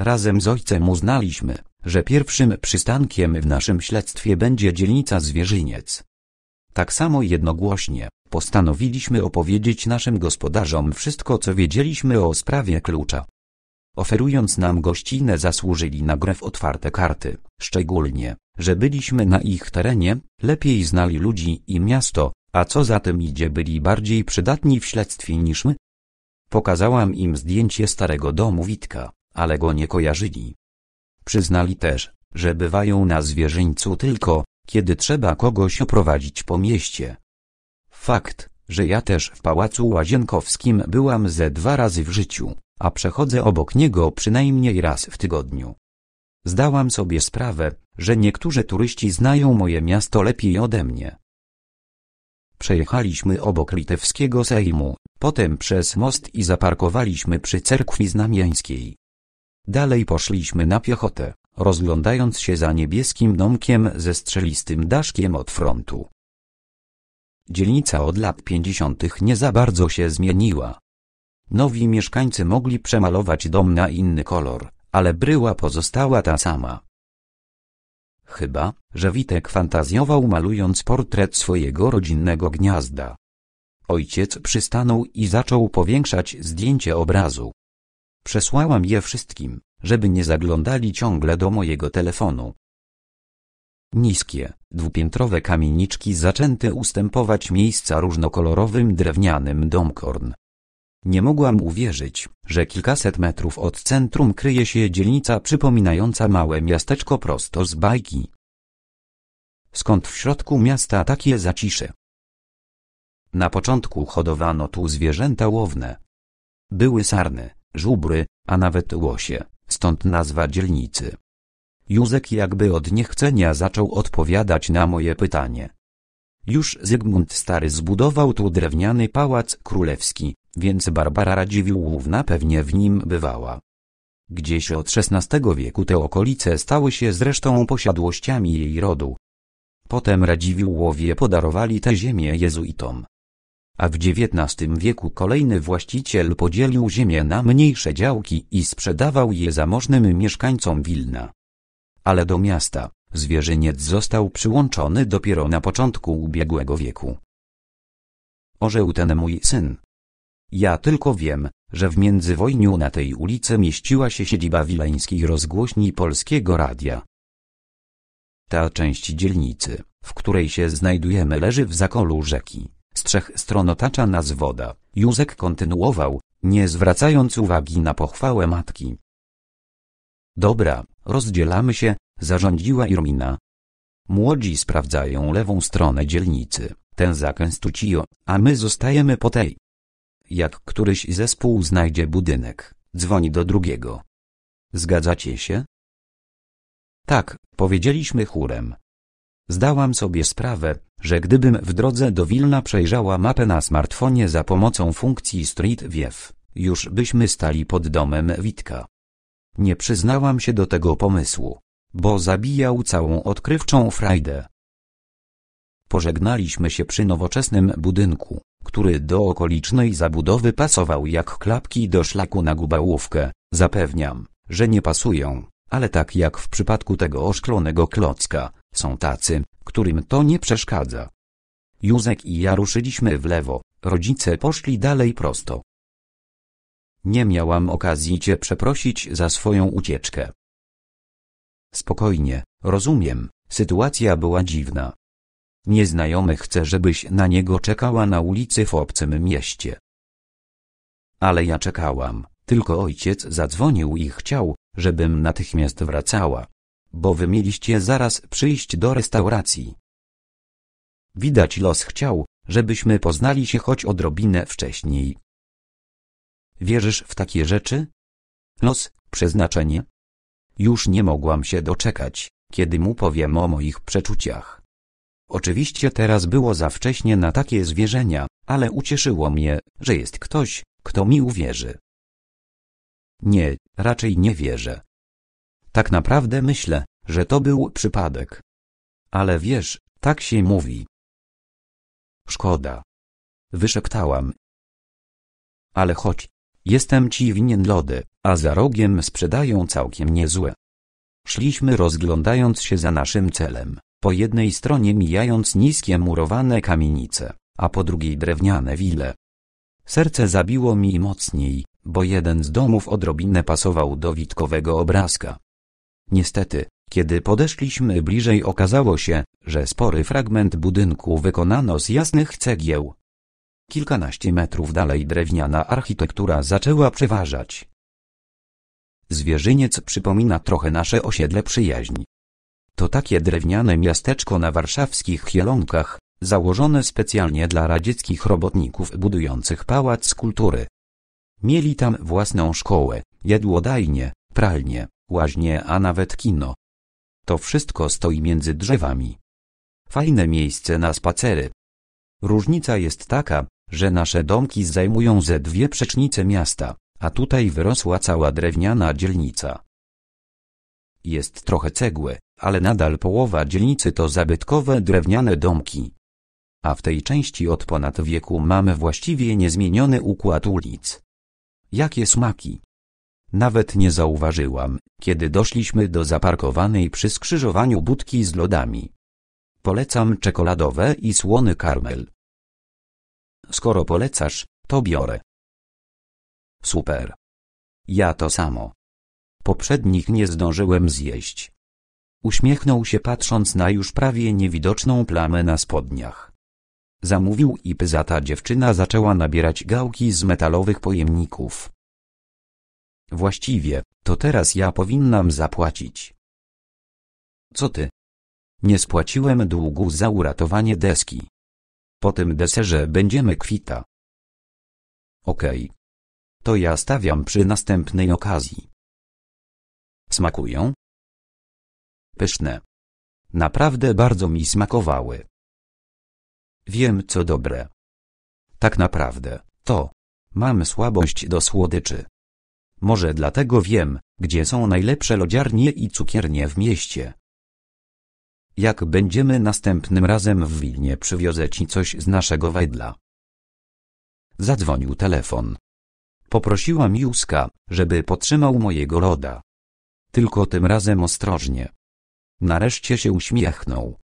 Razem z ojcem uznaliśmy, że pierwszym przystankiem w naszym śledztwie będzie dzielnica Zwierzyniec. Tak samo jednogłośnie, postanowiliśmy opowiedzieć naszym gospodarzom wszystko co wiedzieliśmy o sprawie klucza. Oferując nam gościnę zasłużyli na grę w otwarte karty, szczególnie, że byliśmy na ich terenie, lepiej znali ludzi i miasto, a co za tym idzie byli bardziej przydatni w śledztwie niż my. Pokazałam im zdjęcie starego domu Witka ale go nie kojarzyli. Przyznali też, że bywają na zwierzyńcu tylko, kiedy trzeba kogoś oprowadzić po mieście. Fakt, że ja też w Pałacu Łazienkowskim byłam ze dwa razy w życiu, a przechodzę obok niego przynajmniej raz w tygodniu. Zdałam sobie sprawę, że niektórzy turyści znają moje miasto lepiej ode mnie. Przejechaliśmy obok litewskiego Sejmu, potem przez most i zaparkowaliśmy przy cerkwi Znamieńskiej. Dalej poszliśmy na piechotę, rozglądając się za niebieskim domkiem ze strzelistym daszkiem od frontu. Dzielnica od lat pięćdziesiątych nie za bardzo się zmieniła. Nowi mieszkańcy mogli przemalować dom na inny kolor, ale bryła pozostała ta sama. Chyba, że Witek fantazjował malując portret swojego rodzinnego gniazda. Ojciec przystanął i zaczął powiększać zdjęcie obrazu. Przesłałam je wszystkim, żeby nie zaglądali ciągle do mojego telefonu. Niskie, dwupiętrowe kamieniczki zaczęty ustępować miejsca różnokolorowym drewnianym domkorn. Nie mogłam uwierzyć, że kilkaset metrów od centrum kryje się dzielnica przypominająca małe miasteczko prosto z bajki. Skąd w środku miasta takie zacisze? Na początku hodowano tu zwierzęta łowne. Były sarny, żubry, a nawet łosie, stąd nazwa dzielnicy. Józek jakby od niechcenia zaczął odpowiadać na moje pytanie. Już Zygmunt Stary zbudował tu drewniany pałac królewski, więc Barbara Radziwiłłówna pewnie w nim bywała. Gdzieś od XVI wieku te okolice stały się zresztą posiadłościami jej rodu. Potem Radziwiłłowie podarowali te ziemię jezuitom, a w XIX wieku kolejny właściciel podzielił ziemię na mniejsze działki i sprzedawał je zamożnym mieszkańcom Wilna. Ale do miasta, zwierzyniec został przyłączony dopiero na początku ubiegłego wieku. Orzeł ten mój syn. Ja tylko wiem, że w międzywojniu na tej ulicy mieściła się siedziba wileńskiej rozgłośni Polskiego Radia. Ta część dzielnicy, w której się znajdujemy leży w zakolu rzeki. Z trzech stron otacza nas woda, Józek kontynuował, nie zwracając uwagi na pochwałę matki. Dobra, rozdzielamy się, zarządziła Irmina. Młodzi sprawdzają lewą stronę dzielnicy, ten zakęs tucio, a my zostajemy po tej. Jak któryś zespół znajdzie budynek, dzwoni do drugiego. Zgadzacie się? Tak, powiedzieliśmy chórem. Zdałam sobie sprawę, że gdybym w drodze do Wilna przejrzała mapę na smartfonie za pomocą funkcji Street View, już byśmy stali pod domem Witka. Nie przyznałam się do tego pomysłu, bo zabijał całą odkrywczą frajdę. Pożegnaliśmy się przy nowoczesnym budynku, który do okolicznej zabudowy pasował jak klapki do szlaku na gubałówkę, zapewniam, że nie pasują, ale tak jak w przypadku tego oszklonego klocka, są tacy, którym to nie przeszkadza. Józek i ja ruszyliśmy w lewo, rodzice poszli dalej prosto. Nie miałam okazji cię przeprosić za swoją ucieczkę. Spokojnie, rozumiem, sytuacja była dziwna. Nieznajomy chce, żebyś na niego czekała na ulicy w obcym mieście. Ale ja czekałam, tylko ojciec zadzwonił i chciał, żebym natychmiast wracała, bo wy mieliście zaraz przyjść do restauracji. Widać los chciał, żebyśmy poznali się choć odrobinę wcześniej. Wierzysz w takie rzeczy? Los, przeznaczenie? Już nie mogłam się doczekać, kiedy mu powiem o moich przeczuciach. Oczywiście teraz było za wcześnie na takie zwierzenia, ale ucieszyło mnie, że jest ktoś, kto mi uwierzy. Nie, raczej nie wierzę. Tak naprawdę myślę, że to był przypadek. Ale wiesz, tak się mówi. Szkoda. Wyszeptałam. Ale chodź, jestem ci winien lody, a za rogiem sprzedają całkiem niezłe. Szliśmy rozglądając się za naszym celem, po jednej stronie mijając niskie murowane kamienice, a po drugiej drewniane wile. Serce zabiło mi mocniej, bo jeden z domów odrobinę pasował do witkowego obrazka. Niestety, kiedy podeszliśmy bliżej okazało się, że spory fragment budynku wykonano z jasnych cegieł. Kilkanaście metrów dalej drewniana architektura zaczęła przeważać. Zwierzyniec przypomina trochę nasze osiedle przyjaźni. To takie drewniane miasteczko na warszawskich Chielonkach, założone specjalnie dla radzieckich robotników budujących Pałac Kultury. Mieli tam własną szkołę, jedłodajnie, pralnię, łaźnie, a nawet kino. To wszystko stoi między drzewami. Fajne miejsce na spacery. Różnica jest taka, że nasze domki zajmują ze dwie przecznice miasta, a tutaj wyrosła cała drewniana dzielnica. Jest trochę cegły, ale nadal połowa dzielnicy to zabytkowe drewniane domki. A w tej części od ponad wieku mamy właściwie niezmieniony układ ulic. Jakie smaki! Nawet nie zauważyłam, kiedy doszliśmy do zaparkowanej przy skrzyżowaniu budki z lodami. Polecam czekoladowe i słony karmel. Skoro polecasz, to biorę. Super. Ja to samo. Poprzednich nie zdążyłem zjeść. Uśmiechnął się patrząc na już prawie niewidoczną plamę na spodniach. Zamówił i pyzata dziewczyna zaczęła nabierać gałki z metalowych pojemników. Właściwie, to teraz ja powinnam zapłacić. Co ty? Nie spłaciłem długu za uratowanie deski. Po tym deserze będziemy kwita. Okej. Okay. To ja stawiam przy następnej okazji. Smakują? Pyszne. Naprawdę bardzo mi smakowały. Wiem co dobre. Tak naprawdę, to. Mam słabość do słodyczy. Może dlatego wiem, gdzie są najlepsze lodziarnie i cukiernie w mieście. Jak będziemy następnym razem w Wilnie przywiozę ci coś z naszego wajdla. Zadzwonił telefon. Poprosiłam Juska, żeby potrzymał mojego roda. Tylko tym razem ostrożnie. Nareszcie się uśmiechnął.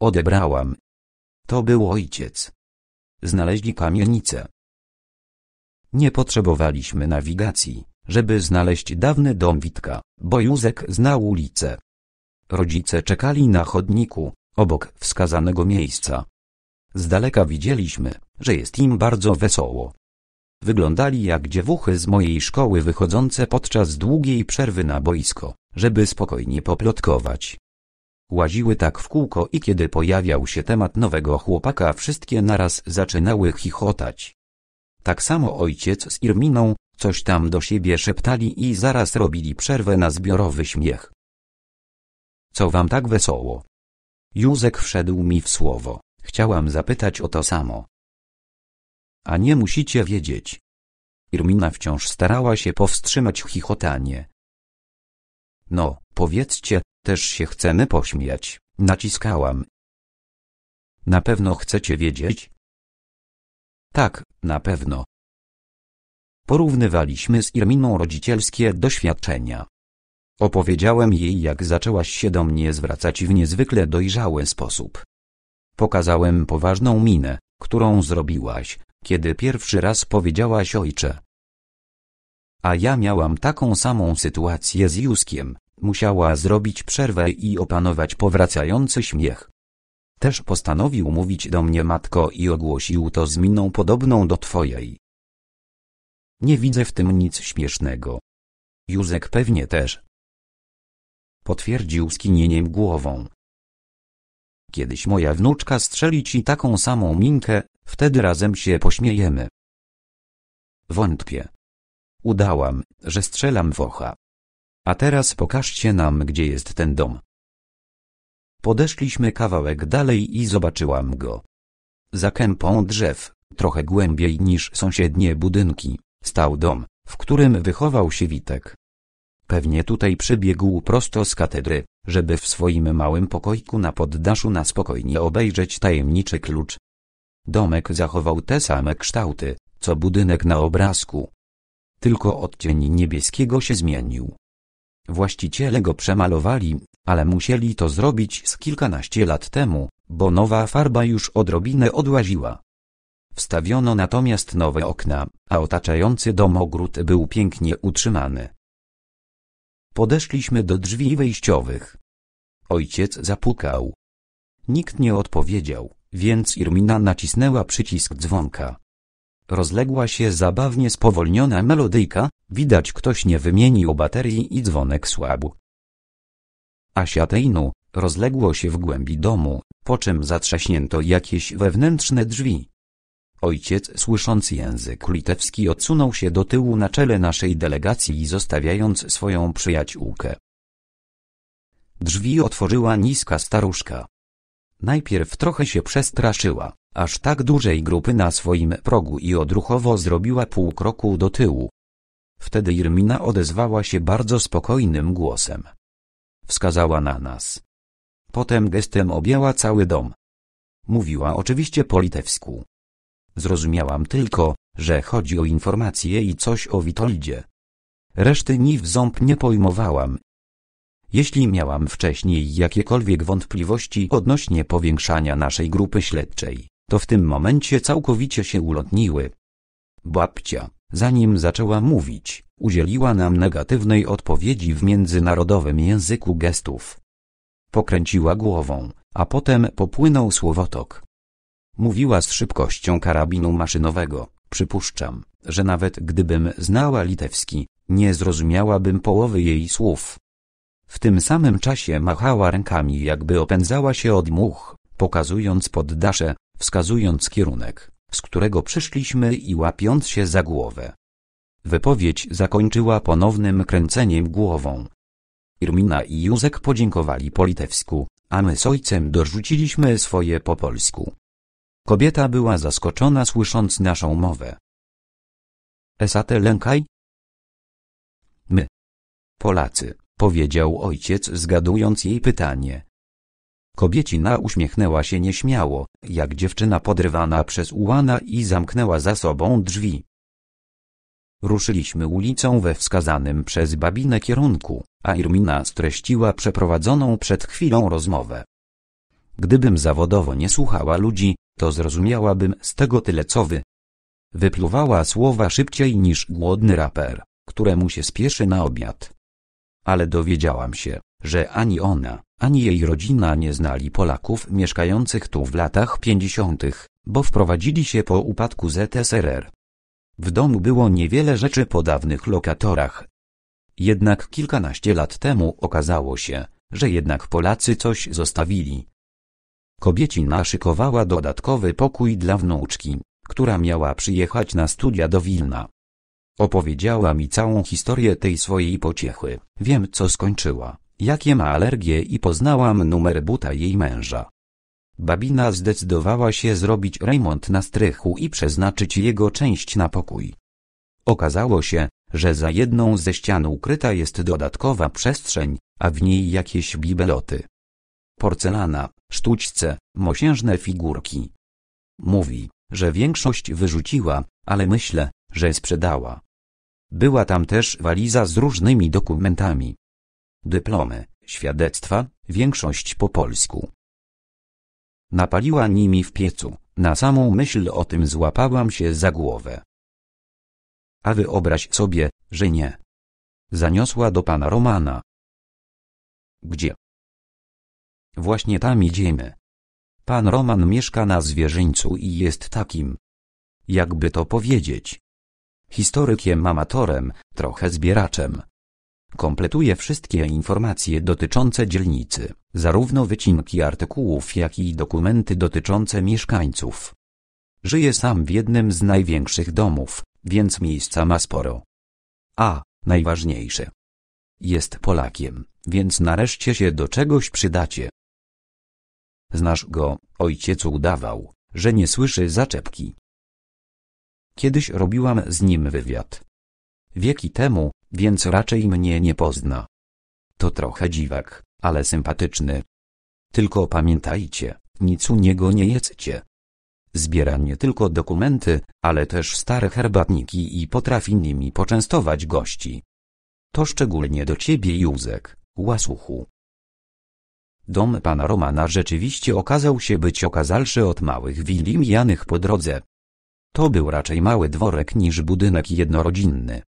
Odebrałam to był ojciec. Znaleźli kamienicę. Nie potrzebowaliśmy nawigacji, żeby znaleźć dawny dom Witka, bo Józek znał ulicę. Rodzice czekali na chodniku, obok wskazanego miejsca. Z daleka widzieliśmy, że jest im bardzo wesoło. Wyglądali jak dziewuchy z mojej szkoły wychodzące podczas długiej przerwy na boisko, żeby spokojnie poplotkować. Łaziły tak w kółko i kiedy pojawiał się temat nowego chłopaka wszystkie naraz zaczynały chichotać. Tak samo ojciec z Irminą, coś tam do siebie szeptali i zaraz robili przerwę na zbiorowy śmiech. Co wam tak wesoło? Józek wszedł mi w słowo. Chciałam zapytać o to samo. A nie musicie wiedzieć. Irmina wciąż starała się powstrzymać chichotanie. No, powiedzcie, też się chcemy pośmiać, naciskałam. Na pewno chcecie wiedzieć? Tak, na pewno. Porównywaliśmy z Irminą rodzicielskie doświadczenia. Opowiedziałem jej jak zaczęłaś się do mnie zwracać w niezwykle dojrzały sposób. Pokazałem poważną minę, którą zrobiłaś, kiedy pierwszy raz powiedziałaś ojcze. A ja miałam taką samą sytuację z Józkiem. musiała zrobić przerwę i opanować powracający śmiech. Też postanowił mówić do mnie matko i ogłosił to z miną podobną do twojej. Nie widzę w tym nic śmiesznego. Józek pewnie też. Potwierdził skinieniem głową. Kiedyś moja wnuczka strzeli ci taką samą minkę, wtedy razem się pośmiejemy. Wątpię. Udałam, że strzelam w ocha. A teraz pokażcie nam, gdzie jest ten dom. Podeszliśmy kawałek dalej i zobaczyłam go. Za kępą drzew, trochę głębiej niż sąsiednie budynki, stał dom, w którym wychował się Witek. Pewnie tutaj przybiegł prosto z katedry, żeby w swoim małym pokoiku na poddaszu na spokojnie obejrzeć tajemniczy klucz. Domek zachował te same kształty, co budynek na obrazku, tylko odcień niebieskiego się zmienił. Właściciele go przemalowali, ale musieli to zrobić z kilkanaście lat temu, bo nowa farba już odrobinę odłaziła. Wstawiono natomiast nowe okna, a otaczający dom ogród był pięknie utrzymany. Podeszliśmy do drzwi wejściowych. Ojciec zapukał. Nikt nie odpowiedział, więc Irmina nacisnęła przycisk dzwonka. Rozległa się zabawnie spowolniona melodyjka, widać ktoś nie wymienił baterii i dzwonek słabł. Asia Tejnu, rozległo się w głębi domu, po czym zatrzaśnięto jakieś wewnętrzne drzwi. Ojciec słysząc język litewski odsunął się do tyłu na czele naszej delegacji zostawiając swoją przyjaciółkę. Drzwi otworzyła niska staruszka. Najpierw trochę się przestraszyła, aż tak dużej grupy na swoim progu i odruchowo zrobiła pół kroku do tyłu. Wtedy Irmina odezwała się bardzo spokojnym głosem. Wskazała na nas. Potem gestem objęła cały dom. Mówiła oczywiście po litewsku. Zrozumiałam tylko, że chodzi o informacje i coś o Witoldzie. Reszty ni w ząb nie pojmowałam jeśli miałam wcześniej jakiekolwiek wątpliwości odnośnie powiększania naszej grupy śledczej, to w tym momencie całkowicie się ulotniły. Babcia, zanim zaczęła mówić, udzieliła nam negatywnej odpowiedzi w międzynarodowym języku gestów. Pokręciła głową, a potem popłynął słowotok. Mówiła z szybkością karabinu maszynowego. Przypuszczam, że nawet gdybym znała litewski, nie zrozumiałabym połowy jej słów. W tym samym czasie machała rękami jakby opędzała się od much, pokazując poddasze, wskazując kierunek, z którego przyszliśmy i łapiąc się za głowę. Wypowiedź zakończyła ponownym kręceniem głową. Irmina i Józek podziękowali po litewsku, a my z ojcem dorzuciliśmy swoje po polsku. Kobieta była zaskoczona słysząc naszą mowę. Esate lękaj? My. Polacy powiedział ojciec, zgadując jej pytanie. Kobiecina uśmiechnęła się nieśmiało, jak dziewczyna podrywana przez ułana i zamknęła za sobą drzwi. Ruszyliśmy ulicą we wskazanym przez babinę kierunku, a Irmina streściła przeprowadzoną przed chwilą rozmowę. Gdybym zawodowo nie słuchała ludzi, to zrozumiałabym z tego tyle co wy. Wypluwała słowa szybciej niż głodny raper, któremu się spieszy na obiad ale dowiedziałam się, że ani ona, ani jej rodzina nie znali Polaków mieszkających tu w latach 50., bo wprowadzili się po upadku ZSRR. W domu było niewiele rzeczy po dawnych lokatorach. Jednak kilkanaście lat temu okazało się, że jednak Polacy coś zostawili. Kobiecina szykowała dodatkowy pokój dla wnuczki, która miała przyjechać na studia do Wilna. Opowiedziała mi całą historię tej swojej pociechy. Wiem co skończyła, jakie ma alergie i poznałam numer buta jej męża. Babina zdecydowała się zrobić remont na strychu i przeznaczyć jego część na pokój. Okazało się, że za jedną ze ścian ukryta jest dodatkowa przestrzeń, a w niej jakieś bibeloty. Porcelana, sztućce, mosiężne figurki. Mówi, że większość wyrzuciła, ale myślę, że sprzedała. Była tam też waliza z różnymi dokumentami. Dyplomy, świadectwa, większość po polsku. Napaliła nimi w piecu, na samą myśl o tym złapałam się za głowę. A wyobraź sobie, że nie. Zaniosła do pana Romana. Gdzie? Właśnie tam idziemy. Pan Roman mieszka na zwierzyńcu i jest takim. Jakby to powiedzieć, historykiem amatorem, trochę zbieraczem. Kompletuje wszystkie informacje dotyczące dzielnicy, zarówno wycinki artykułów, jak i dokumenty dotyczące mieszkańców. Żyje sam w jednym z największych domów, więc miejsca ma sporo. A, najważniejsze. Jest Polakiem, więc nareszcie się do czegoś przydacie. Znasz go, ojciec udawał, że nie słyszy zaczepki. Kiedyś robiłam z nim wywiad. Wieki temu, więc raczej mnie nie pozna. To trochę dziwak, ale sympatyczny. Tylko pamiętajcie, nic u niego nie jedzcie. Zbiera nie tylko dokumenty, ale też stare herbatniki i potrafi nimi poczęstować gości. To szczególnie do ciebie Józek, łasuchu. Dom pana Romana rzeczywiście okazał się być okazalszy od małych willi mijanych po drodze. To był raczej mały dworek niż budynek jednorodzinny.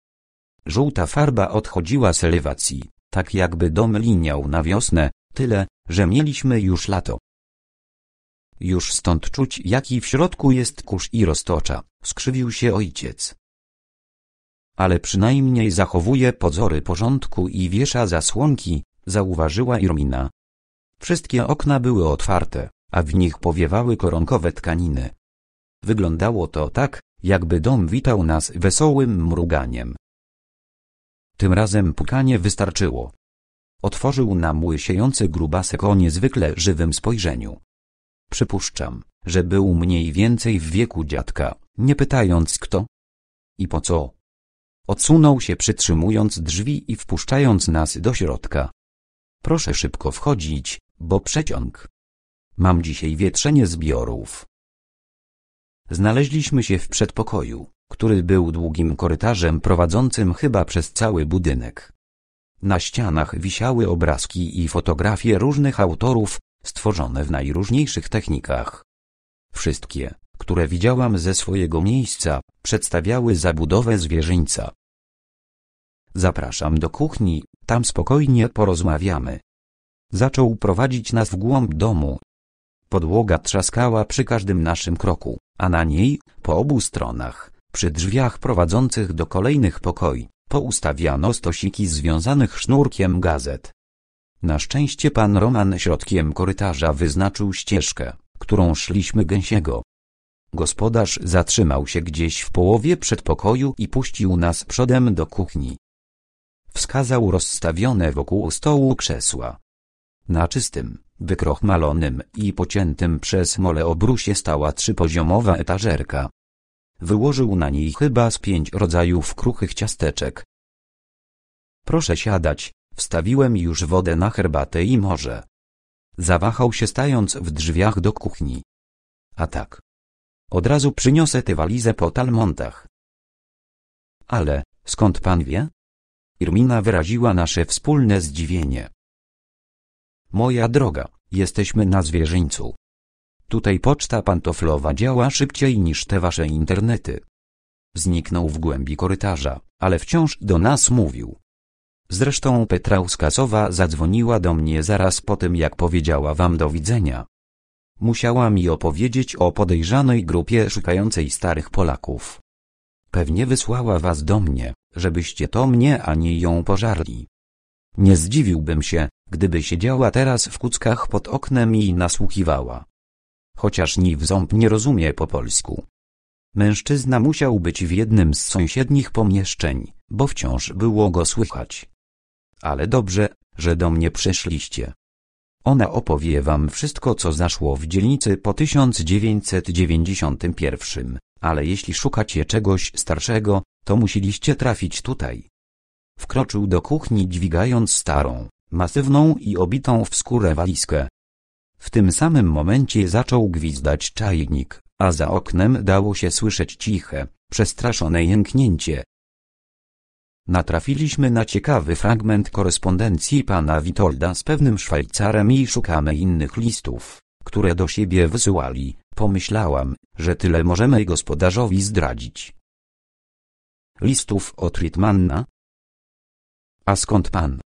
Żółta farba odchodziła z elewacji, tak jakby dom liniał na wiosnę, tyle, że mieliśmy już lato. Już stąd czuć jaki w środku jest kurz i roztocza, skrzywił się ojciec. Ale przynajmniej zachowuje pozory porządku i wiesza zasłonki, zauważyła Irmina. Wszystkie okna były otwarte, a w nich powiewały koronkowe tkaniny. Wyglądało to tak, jakby dom witał nas wesołym mruganiem. Tym razem pukanie wystarczyło. Otworzył nam łysiejący grubasek o niezwykle żywym spojrzeniu. Przypuszczam, że był mniej więcej w wieku dziadka, nie pytając kto i po co. Odsunął się przytrzymując drzwi i wpuszczając nas do środka. Proszę szybko wchodzić, bo przeciąg. Mam dzisiaj wietrzenie zbiorów. Znaleźliśmy się w przedpokoju, który był długim korytarzem prowadzącym chyba przez cały budynek. Na ścianach wisiały obrazki i fotografie różnych autorów, stworzone w najróżniejszych technikach. Wszystkie, które widziałam ze swojego miejsca, przedstawiały zabudowę zwierzyńca. Zapraszam do kuchni, tam spokojnie porozmawiamy. Zaczął prowadzić nas w głąb domu. Podłoga trzaskała przy każdym naszym kroku, a na niej, po obu stronach, przy drzwiach prowadzących do kolejnych pokoi, poustawiano stosiki związanych sznurkiem gazet. Na szczęście pan Roman środkiem korytarza wyznaczył ścieżkę, którą szliśmy gęsiego. Gospodarz zatrzymał się gdzieś w połowie przedpokoju i puścił nas przodem do kuchni. Wskazał rozstawione wokół stołu krzesła. Na czystym, wykrochmalonym i pociętym przez mole obrusie stała trzypoziomowa etażerka. Wyłożył na niej chyba z pięć rodzajów kruchych ciasteczek. Proszę siadać, wstawiłem już wodę na herbatę i morze. Zawahał się stając w drzwiach do kuchni. A tak. Od razu przyniosę tę walizę po talmontach. Ale, skąd pan wie? Irmina wyraziła nasze wspólne zdziwienie. Moja droga, jesteśmy na zwierzyńcu. Tutaj poczta pantoflowa działa szybciej niż te wasze internety. Zniknął w głębi korytarza, ale wciąż do nas mówił. Zresztą Petra Uskasowa zadzwoniła do mnie zaraz po tym jak powiedziała wam do widzenia. Musiała mi opowiedzieć o podejrzanej grupie szukającej starych Polaków. Pewnie wysłała was do mnie, żebyście to mnie, a nie ją pożarli. Nie zdziwiłbym się, gdyby siedziała teraz w kuckach pod oknem i nasłuchiwała. Chociaż ni w ząb nie rozumie po polsku. Mężczyzna musiał być w jednym z sąsiednich pomieszczeń, bo wciąż było go słychać. Ale dobrze, że do mnie przyszliście. Ona opowie wam wszystko co zaszło w dzielnicy po 1991, ale jeśli szukacie czegoś starszego, to musieliście trafić tutaj. Wkroczył do kuchni dźwigając starą, masywną i obitą w skórę walizkę. W tym samym momencie zaczął gwizdać czajnik, a za oknem dało się słyszeć ciche, przestraszone jęknięcie. Natrafiliśmy na ciekawy fragment korespondencji pana Witolda z pewnym Szwajcarem i szukamy innych listów, które do siebie wysyłali. Pomyślałam, że tyle możemy gospodarzowi zdradzić. Listów od Ritmanna? A skąd pan?